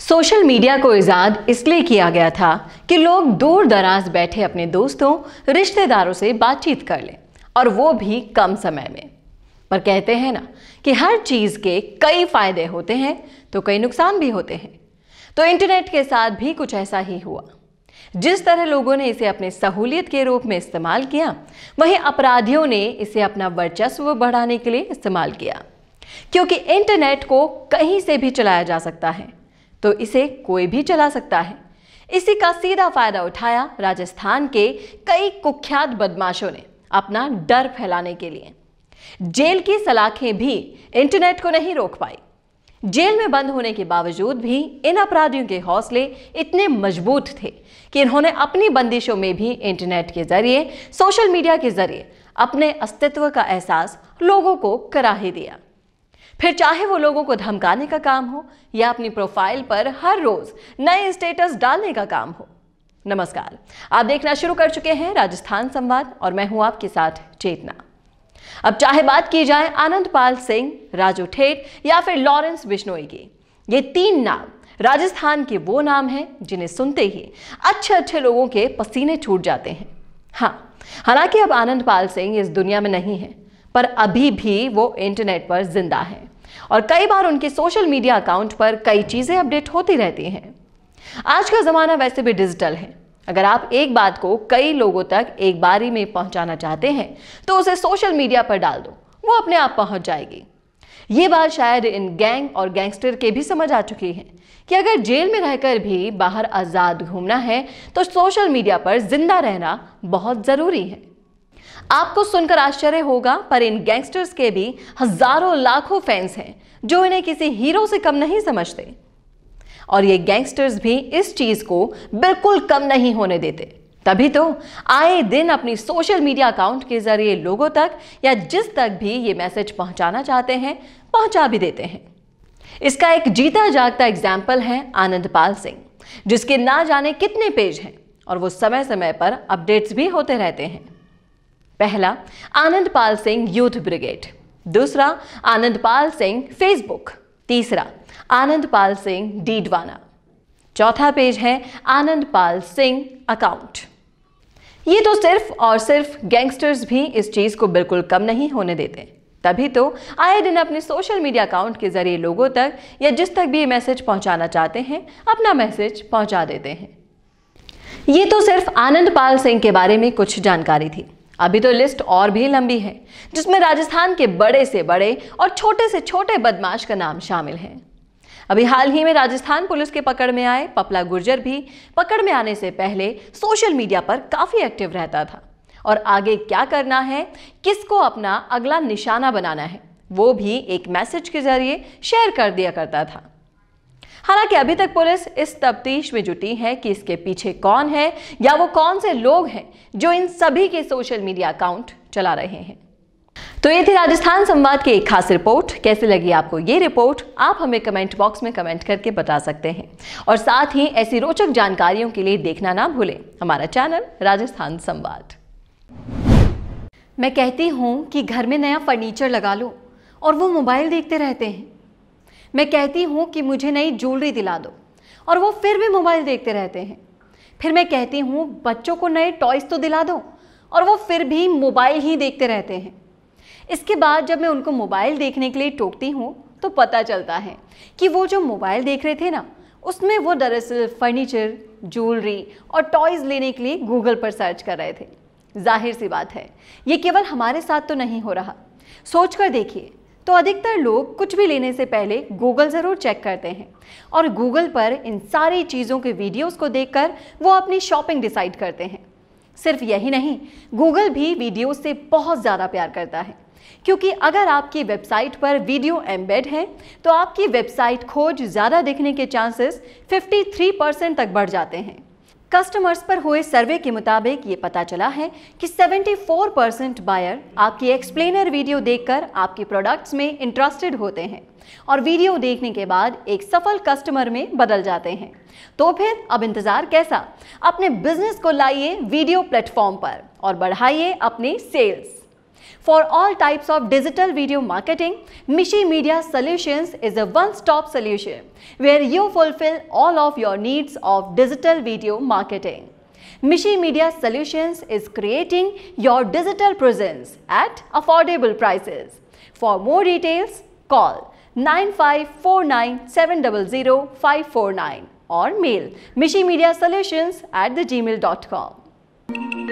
Social media को ईजाद इसलिए किया गया था कि लोग दूर दराज बैठे अपने दोस्तों रिश्तेदारों से बातचीत कर लें और वो भी कम समय में पर कहते हैं ना कि हर चीज़ के कई फ़ायदे होते हैं तो कई नुकसान भी होते हैं तो इंटरनेट के साथ भी कुछ ऐसा ही हुआ जिस तरह लोगों ने इसे अपने सहूलियत के रूप में इस्तेमाल किया वहीं अपराधियों ने इसे अपना वर्चस्व बढ़ाने के लिए इस्तेमाल किया क्योंकि इंटरनेट को कहीं से भी चलाया जा सकता है तो इसे कोई भी चला सकता है इसी का सीधा फायदा उठाया राजस्थान के कई कुख्यात बदमाशों ने अपना डर फैलाने के लिए जेल की सलाखें भी इंटरनेट को नहीं रोक पाई जेल में बंद होने के बावजूद भी इन अपराधियों के हौसले इतने मजबूत थे कि इन्होंने अपनी बंदिशों में भी इंटरनेट के जरिए सोशल मीडिया के जरिए अपने अस्तित्व का एहसास लोगों को करा ही दिया फिर चाहे वो लोगों को धमकाने का काम हो या अपनी प्रोफाइल पर हर रोज नए स्टेटस डालने का काम हो नमस्कार आप देखना शुरू कर चुके हैं राजस्थान संवाद और मैं हूं आपके साथ चेतना अब चाहे बात की जाए आनंद पाल सिंह राजू ठेठ या फिर लॉरेंस बिश्नोई की ये तीन नाम राजस्थान के वो नाम हैं जिन्हें सुनते ही अच्छे अच्छे लोगों के पसीने छूट जाते हैं हाँ हालांकि अब आनंद पाल सिंह इस दुनिया में नहीं है पर अभी भी वो इंटरनेट पर जिंदा हैं और कई बार उनके सोशल मीडिया अकाउंट पर कई चीज़ें अपडेट होती रहती हैं आज का ज़माना वैसे भी डिजिटल है अगर आप एक बात को कई लोगों तक एक बारी में पहुंचाना चाहते हैं तो उसे सोशल मीडिया पर डाल दो वो अपने आप पहुंच जाएगी ये बात शायद इन गैंग और गैंगस्टर के भी समझ आ चुकी है कि अगर जेल में रहकर भी बाहर आज़ाद घूमना है तो सोशल मीडिया पर जिंदा रहना बहुत ज़रूरी है आपको सुनकर आश्चर्य होगा पर इन गैंगस्टर्स के भी हजारों लाखों फैंस हैं जो इन्हें किसी हीरो से कम नहीं समझते और ये गैंगस्टर्स भी इस चीज़ को बिल्कुल कम नहीं होने देते तभी तो आए दिन अपनी सोशल मीडिया अकाउंट के जरिए लोगों तक या जिस तक भी ये मैसेज पहुंचाना चाहते हैं पहुंचा भी देते हैं इसका एक जीता जागता एग्जाम्पल है आनंदपाल सिंह जिसके ना जाने कितने पेज हैं और वो समय समय पर अपडेट्स भी होते रहते हैं पहला आनंदपाल सिंह यूथ ब्रिगेड दूसरा आनंदपाल सिंह फेसबुक तीसरा आनंद पाल सिंह डीडवाना चौथा पेज है आनंद पाल सिंह अकाउंट ये तो सिर्फ और सिर्फ गैंगस्टर्स भी इस चीज़ को बिल्कुल कम नहीं होने देते तभी तो आए दिन अपने सोशल मीडिया अकाउंट के जरिए लोगों तक या जिस तक भी ये मैसेज पहुंचाना चाहते हैं अपना मैसेज पहुंचा देते हैं ये तो सिर्फ आनंद पाल सिंह के बारे में कुछ जानकारी थी अभी तो लिस्ट और भी लंबी है जिसमें राजस्थान के बड़े से बड़े और छोटे से छोटे बदमाश का नाम शामिल है अभी हाल ही में राजस्थान पुलिस के पकड़ में आए पपला गुर्जर भी पकड़ में आने से पहले सोशल मीडिया पर काफ़ी एक्टिव रहता था और आगे क्या करना है किसको अपना अगला निशाना बनाना है वो भी एक मैसेज के जरिए शेयर कर दिया करता था हालांकि अभी तक पुलिस इस तफ्तीश में जुटी है कि इसके पीछे कौन है या वो कौन से लोग हैं जो इन सभी के सोशल मीडिया अकाउंट चला रहे हैं तो ये थी राजस्थान संवाद की एक खास रिपोर्ट कैसे लगी आपको ये रिपोर्ट आप हमें कमेंट बॉक्स में कमेंट करके बता सकते हैं और साथ ही ऐसी रोचक जानकारियों के लिए देखना ना भूलें हमारा चैनल राजस्थान संवाद मैं कहती हूँ कि घर में नया फर्नीचर लगा लो और वो मोबाइल देखते रहते हैं मैं कहती हूँ कि मुझे नई ज्वेलरी दिला दो और वो फिर भी मोबाइल देखते रहते हैं फिर मैं कहती हूँ बच्चों को नए टॉयज़ तो दिला दो और वो फिर भी मोबाइल ही देखते रहते हैं इसके बाद जब मैं उनको मोबाइल देखने के लिए टोकती हूँ तो पता चलता है कि वो जो मोबाइल देख रहे थे ना उसमें वो दरअसल फर्नीचर ज्वेलरी और टॉयज़ लेने के लिए गूगल पर सर्च कर रहे थे जाहिर सी बात है ये केवल हमारे साथ तो नहीं हो रहा सोच कर देखिए तो अधिकतर लोग कुछ भी लेने से पहले गूगल ज़रूर चेक करते हैं और गूगल पर इन सारी चीज़ों के वीडियोस को देखकर वो अपनी शॉपिंग डिसाइड करते हैं सिर्फ यही नहीं गूगल भी वीडियोस से बहुत ज़्यादा प्यार करता है क्योंकि अगर आपकी वेबसाइट पर वीडियो एम्बेड है तो आपकी वेबसाइट खोज ज़्यादा दिखने के चांसेस 53 परसेंट तक बढ़ जाते हैं कस्टमर्स पर हुए सर्वे के मुताबिक ये पता चला है कि 74 परसेंट बायर आपकी एक्सप्लेनर वीडियो देखकर आपके प्रोडक्ट्स में इंटरेस्टेड होते हैं और वीडियो देखने के बाद एक सफल कस्टमर में बदल जाते हैं तो फिर अब इंतज़ार कैसा अपने बिजनेस को लाइए वीडियो प्लेटफॉर्म पर और बढ़ाइए अपने sales For all types of digital video marketing, Mishi Media Solutions is a one-stop solution where you fulfill all of your needs of digital video marketing. Mishi Media Solutions is creating your digital presence at affordable prices. For more details, call 9549700549 or mail mishimediasolutions at the gmail.com.